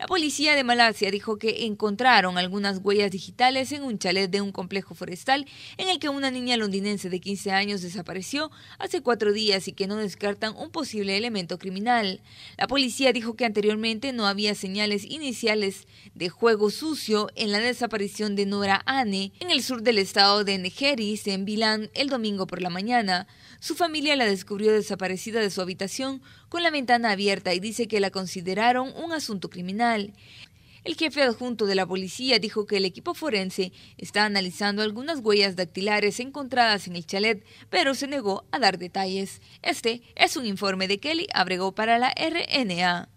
La policía de Malasia dijo que encontraron algunas huellas digitales en un chalet de un complejo forestal en el que una niña londinense de 15 años desapareció hace cuatro días y que no descartan un posible elemento criminal. La policía dijo que anteriormente no había señales iniciales de juego sucio en la desaparición de Nora Anne en el sur del estado de Nejeris, en Vilán, el domingo por la mañana. Su familia la descubrió desaparecida de su habitación con la ventana abierta y dice que la consideraron un asunto criminal. El jefe adjunto de la policía dijo que el equipo forense está analizando algunas huellas dactilares encontradas en el chalet, pero se negó a dar detalles. Este es un informe de Kelly Abrego para la RNA.